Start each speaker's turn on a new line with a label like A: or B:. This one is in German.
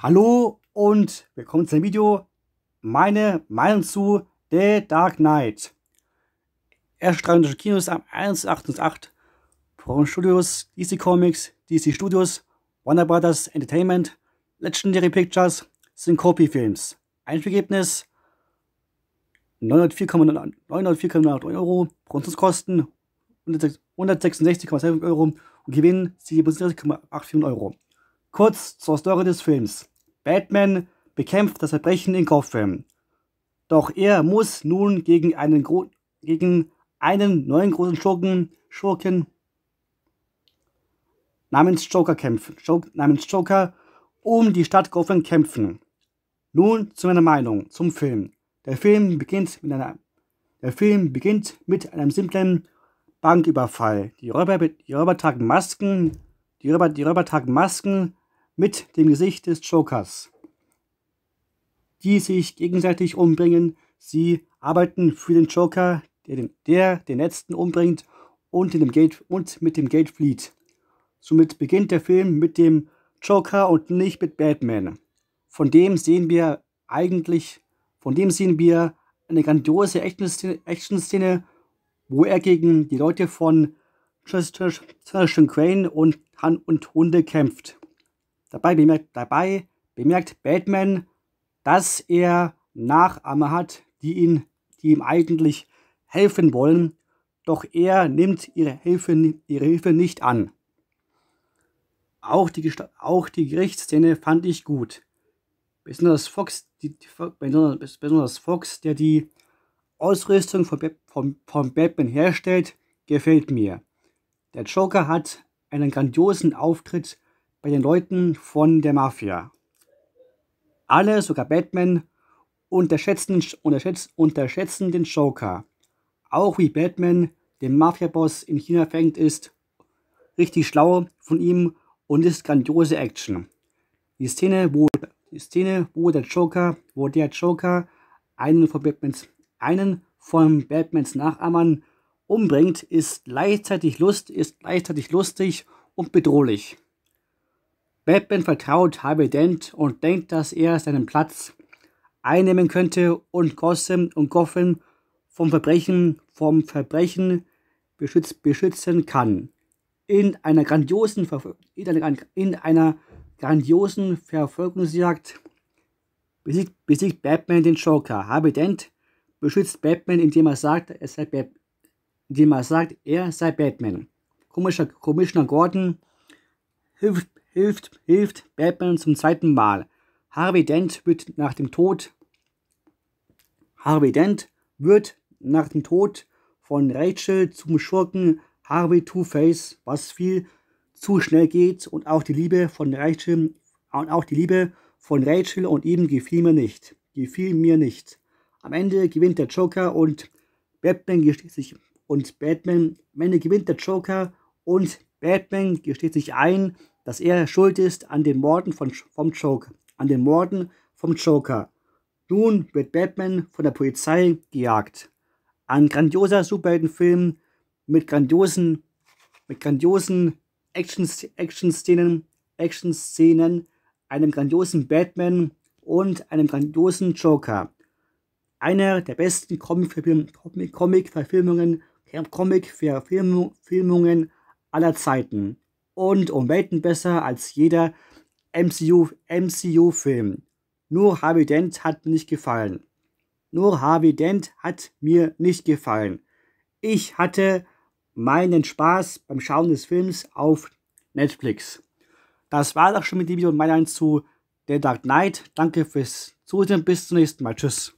A: Hallo und willkommen zu dem Video. Meine Meinung zu The Dark Knight. Erstrahlung durch Kinos am 1.8.8. Forum Studios, DC Comics, DC Studios, Warner Brothers Entertainment, Legendary Pictures, Syncopy Films. Einspielergebnis 904,909 Euro, Produktionskosten 166,7 Euro und Gewinn 37,84 Euro. Kurz zur Story des Films. Batman bekämpft das Verbrechen in Gotham. Doch er muss nun gegen einen, Gro gegen einen neuen großen Schurken, Schurken namens Joker kämpfen, Joker, namens Joker um die Stadt Gotham kämpfen. Nun zu meiner Meinung zum Film. Der Film beginnt mit, einer, der Film beginnt mit einem simplen Banküberfall. Die Räuber, die Räuber tragen Masken, die Räuber, die Räuber tragen Masken mit dem Gesicht des Jokers, die sich gegenseitig umbringen. Sie arbeiten für den Joker, der den, der den letzten umbringt und, in dem Gate, und mit dem Gate flieht. Somit beginnt der Film mit dem Joker und nicht mit Batman. Von dem sehen wir eigentlich, von dem sehen wir eine grandiose Action-Szene, wo er gegen die Leute von Christian Crane und Han und Hunde kämpft. Dabei bemerkt, dabei bemerkt Batman, dass er Nachahmer hat, die, ihn, die ihm eigentlich helfen wollen, doch er nimmt ihre Hilfe, ihre Hilfe nicht an. Auch die, auch die Gerichtsszene fand ich gut. Besonders Fox, die, besonders, besonders Fox der die Ausrüstung von, von, von Batman herstellt, gefällt mir. Der Joker hat einen grandiosen Auftritt bei den Leuten von der Mafia. Alle, sogar Batman, unterschätzen, unterschätzen, unterschätzen den Joker. Auch wie Batman, der Mafia-Boss in China fängt, ist richtig schlau von ihm und ist grandiose Action. Die Szene, wo, die Szene, wo der Joker, wo der Joker einen von Batmans, einen von Batmans Nachahmern umbringt, ist gleichzeitig Lust, ist gleichzeitig lustig und bedrohlich. Batman vertraut Harvey Dent und denkt, dass er seinen Platz einnehmen könnte und Gotham und Gotham vom Verbrechen, vom Verbrechen beschütz, beschützen kann. In einer grandiosen, in einer, in einer grandiosen Verfolgungsjagd besiegt, besiegt Batman den Joker. Harvey Dent beschützt Batman, indem er sagt, er sei, Bab indem er sagt, er sei Batman. Komischer, Commissioner Gordon hilft, hilft, hilft Batman zum zweiten Mal. Harvey Dent wird nach dem Tod Harvey Dent wird nach dem Tod von Rachel zum Schurken Harvey Two-Face, was viel zu schnell geht und auch die Liebe von Rachel und auch die Liebe von Rachel und ihm gefiel mir nicht. Gefiel mir nicht. Am Ende gewinnt der Joker und Batman gesteht sich und Batman, am Ende gewinnt der Joker und Batman gesteht sich ein, dass er schuld ist an den Morden von, vom Joker, an den Morden vom Joker. Nun wird Batman von der Polizei gejagt. Ein grandioser Superheldenfilm mit grandiosen, mit grandiosen Action-Szenen, Action szenen action action einem grandiosen Batman und einem grandiosen Joker. Einer der besten Comic-Verfilmungen Comic Comic aller Zeiten und um Welten besser als jeder MCU-Film. MCU Nur Harvey Dent hat mir nicht gefallen. Nur Harvey Dent hat mir nicht gefallen. Ich hatte meinen Spaß beim Schauen des Films auf Netflix. Das war doch schon mit dem Video und meiner zu The Dark Knight. Danke fürs Zusehen. Bis zum nächsten Mal. Tschüss.